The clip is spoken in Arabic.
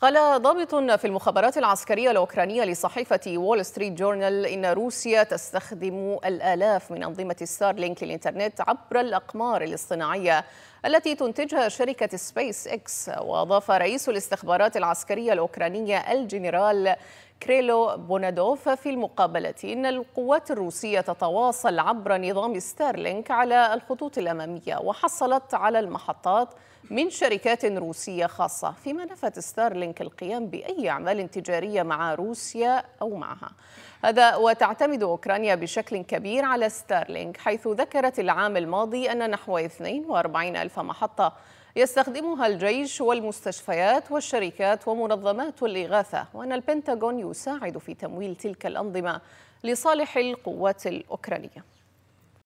قال ضابط في المخابرات العسكرية الأوكرانية لصحيفة وول ستريت جورنال إن روسيا تستخدم الآلاف من أنظمة ستارلينك للإنترنت عبر الأقمار الاصطناعية التي تنتجها شركة سبيس إكس وأضاف رئيس الاستخبارات العسكرية الأوكرانية الجنرال كريلو بونادوف في المقابلة إن القوات الروسية تتواصل عبر نظام ستارلينك على الخطوط الأمامية وحصلت على المحطات من شركات روسية خاصة فيما نفت ستارلينك القيام بأي أعمال تجارية مع روسيا أو معها هذا وتعتمد أوكرانيا بشكل كبير على ستارلينك حيث ذكرت العام الماضي أن نحو 42 ألف محطة يستخدمها الجيش والمستشفيات والشركات ومنظمات الإغاثة وأن البنتاغون يساعد في تمويل تلك الأنظمة لصالح القوات الأوكرانية